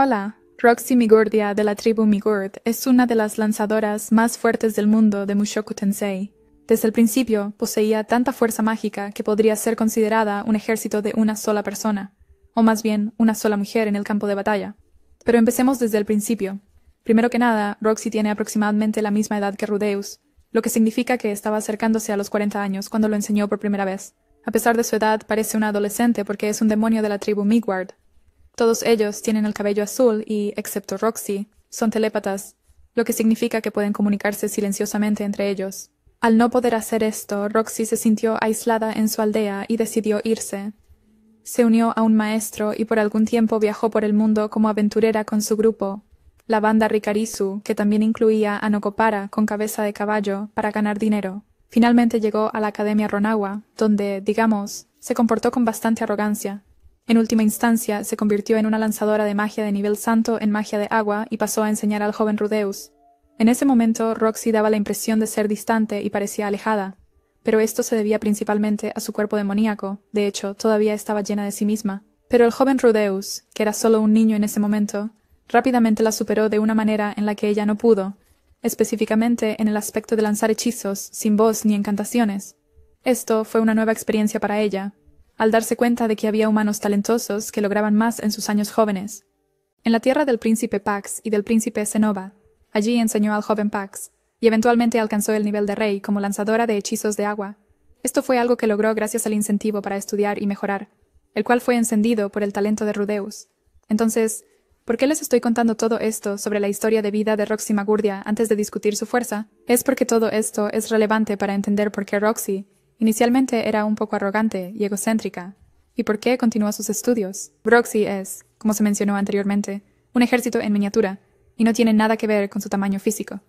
Hola, Roxy Migordia de la tribu Migord es una de las lanzadoras más fuertes del mundo de Mushoku Tensei. Desde el principio poseía tanta fuerza mágica que podría ser considerada un ejército de una sola persona, o más bien una sola mujer en el campo de batalla. Pero empecemos desde el principio. Primero que nada, Roxy tiene aproximadamente la misma edad que Rudeus, lo que significa que estaba acercándose a los 40 años cuando lo enseñó por primera vez. A pesar de su edad, parece una adolescente porque es un demonio de la tribu Migward, todos ellos tienen el cabello azul y, excepto Roxy, son telépatas, lo que significa que pueden comunicarse silenciosamente entre ellos. Al no poder hacer esto, Roxy se sintió aislada en su aldea y decidió irse. Se unió a un maestro y por algún tiempo viajó por el mundo como aventurera con su grupo, la banda Rikarisu, que también incluía a Nokopara con cabeza de caballo, para ganar dinero. Finalmente llegó a la Academia Ronawa, donde, digamos, se comportó con bastante arrogancia, en última instancia, se convirtió en una lanzadora de magia de nivel santo en magia de agua y pasó a enseñar al joven Rudeus. En ese momento, Roxy daba la impresión de ser distante y parecía alejada, pero esto se debía principalmente a su cuerpo demoníaco, de hecho, todavía estaba llena de sí misma. Pero el joven Rudeus, que era solo un niño en ese momento, rápidamente la superó de una manera en la que ella no pudo, específicamente en el aspecto de lanzar hechizos, sin voz ni encantaciones. Esto fue una nueva experiencia para ella, al darse cuenta de que había humanos talentosos que lograban más en sus años jóvenes. En la tierra del príncipe Pax y del príncipe Senova, allí enseñó al joven Pax, y eventualmente alcanzó el nivel de rey como lanzadora de hechizos de agua. Esto fue algo que logró gracias al incentivo para estudiar y mejorar, el cual fue encendido por el talento de Rudeus. Entonces, ¿Por qué les estoy contando todo esto sobre la historia de vida de Roxy Magurdia antes de discutir su fuerza? Es porque todo esto es relevante para entender por qué Roxy Inicialmente era un poco arrogante y egocéntrica. ¿Y por qué continuó sus estudios? Broxy es, como se mencionó anteriormente, un ejército en miniatura, y no tiene nada que ver con su tamaño físico.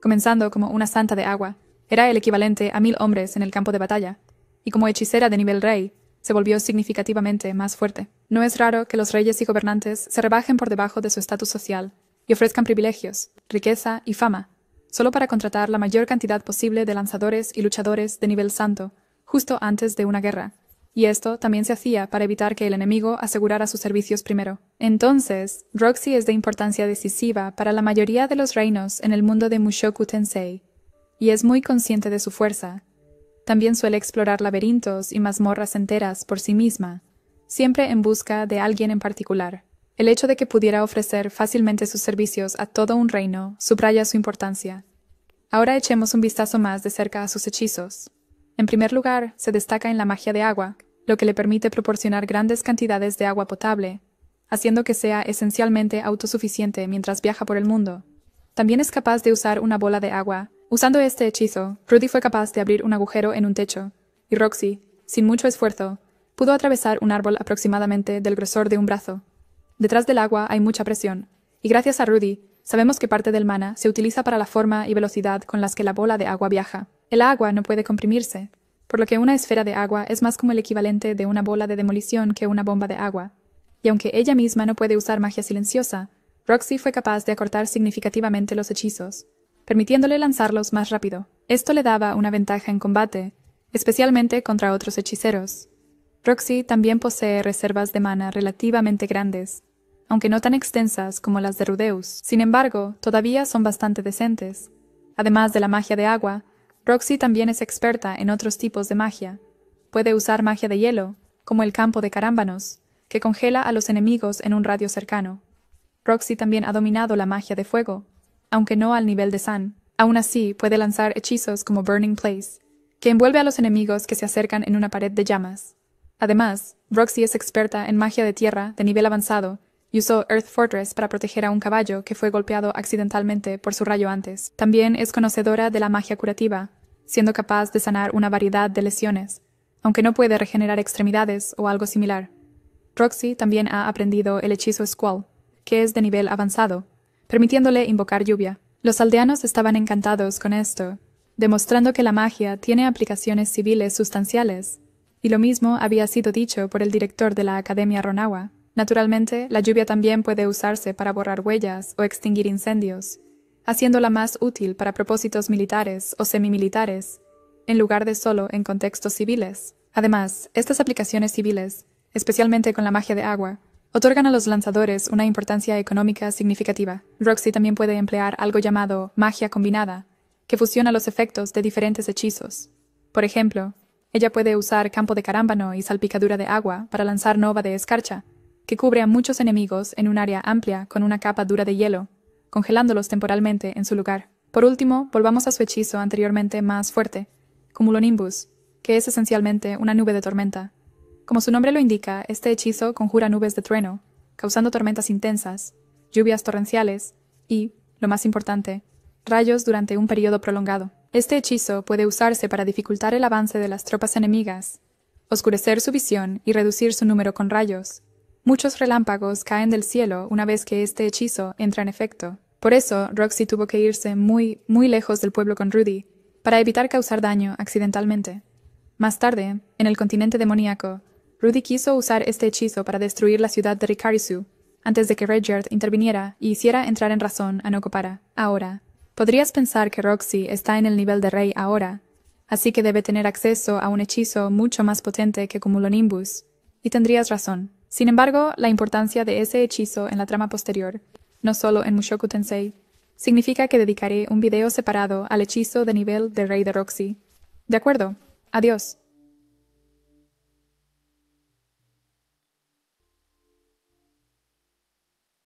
Comenzando como una santa de agua, era el equivalente a mil hombres en el campo de batalla, y como hechicera de nivel rey, se volvió significativamente más fuerte. No es raro que los reyes y gobernantes se rebajen por debajo de su estatus social y ofrezcan privilegios, riqueza y fama solo para contratar la mayor cantidad posible de lanzadores y luchadores de nivel santo, justo antes de una guerra. Y esto también se hacía para evitar que el enemigo asegurara sus servicios primero. Entonces, Roxy es de importancia decisiva para la mayoría de los reinos en el mundo de Mushoku Tensei, y es muy consciente de su fuerza. También suele explorar laberintos y mazmorras enteras por sí misma, siempre en busca de alguien en particular. El hecho de que pudiera ofrecer fácilmente sus servicios a todo un reino subraya su importancia. Ahora echemos un vistazo más de cerca a sus hechizos. En primer lugar, se destaca en la magia de agua, lo que le permite proporcionar grandes cantidades de agua potable, haciendo que sea esencialmente autosuficiente mientras viaja por el mundo. También es capaz de usar una bola de agua. Usando este hechizo, Rudy fue capaz de abrir un agujero en un techo, y Roxy, sin mucho esfuerzo, pudo atravesar un árbol aproximadamente del grosor de un brazo. Detrás del agua hay mucha presión, y gracias a Rudy, sabemos que parte del mana se utiliza para la forma y velocidad con las que la bola de agua viaja. El agua no puede comprimirse, por lo que una esfera de agua es más como el equivalente de una bola de demolición que una bomba de agua. Y aunque ella misma no puede usar magia silenciosa, Roxy fue capaz de acortar significativamente los hechizos, permitiéndole lanzarlos más rápido. Esto le daba una ventaja en combate, especialmente contra otros hechiceros. Roxy también posee reservas de mana relativamente grandes, aunque no tan extensas como las de Rudeus. Sin embargo, todavía son bastante decentes. Además de la magia de agua, Roxy también es experta en otros tipos de magia. Puede usar magia de hielo, como el campo de carámbanos, que congela a los enemigos en un radio cercano. Roxy también ha dominado la magia de fuego, aunque no al nivel de San. Aún así, puede lanzar hechizos como Burning Place, que envuelve a los enemigos que se acercan en una pared de llamas. Además, Roxy es experta en magia de tierra de nivel avanzado y usó Earth Fortress para proteger a un caballo que fue golpeado accidentalmente por su rayo antes. También es conocedora de la magia curativa, siendo capaz de sanar una variedad de lesiones, aunque no puede regenerar extremidades o algo similar. Roxy también ha aprendido el hechizo Squall, que es de nivel avanzado, permitiéndole invocar lluvia. Los aldeanos estaban encantados con esto, demostrando que la magia tiene aplicaciones civiles sustanciales, y lo mismo había sido dicho por el director de la Academia Ronawa, Naturalmente, la lluvia también puede usarse para borrar huellas o extinguir incendios, haciéndola más útil para propósitos militares o semimilitares, en lugar de solo en contextos civiles. Además, estas aplicaciones civiles, especialmente con la magia de agua, otorgan a los lanzadores una importancia económica significativa. Roxy también puede emplear algo llamado magia combinada, que fusiona los efectos de diferentes hechizos. Por ejemplo, ella puede usar campo de carámbano y salpicadura de agua para lanzar nova de escarcha, que cubre a muchos enemigos en un área amplia con una capa dura de hielo, congelándolos temporalmente en su lugar. Por último, volvamos a su hechizo anteriormente más fuerte, Cumulonimbus, que es esencialmente una nube de tormenta. Como su nombre lo indica, este hechizo conjura nubes de trueno, causando tormentas intensas, lluvias torrenciales y, lo más importante, rayos durante un periodo prolongado. Este hechizo puede usarse para dificultar el avance de las tropas enemigas, oscurecer su visión y reducir su número con rayos, Muchos relámpagos caen del cielo una vez que este hechizo entra en efecto. Por eso, Roxy tuvo que irse muy, muy lejos del pueblo con Rudy, para evitar causar daño accidentalmente. Más tarde, en el continente demoníaco, Rudy quiso usar este hechizo para destruir la ciudad de Rikarisu, antes de que Redyard interviniera y hiciera entrar en razón a Nokopara. Ahora, podrías pensar que Roxy está en el nivel de rey ahora, así que debe tener acceso a un hechizo mucho más potente que Cumulonimbus, y tendrías razón. Sin embargo, la importancia de ese hechizo en la trama posterior, no solo en Mushoku Tensei, significa que dedicaré un video separado al hechizo de nivel de Rey de Roxy. De acuerdo. Adiós.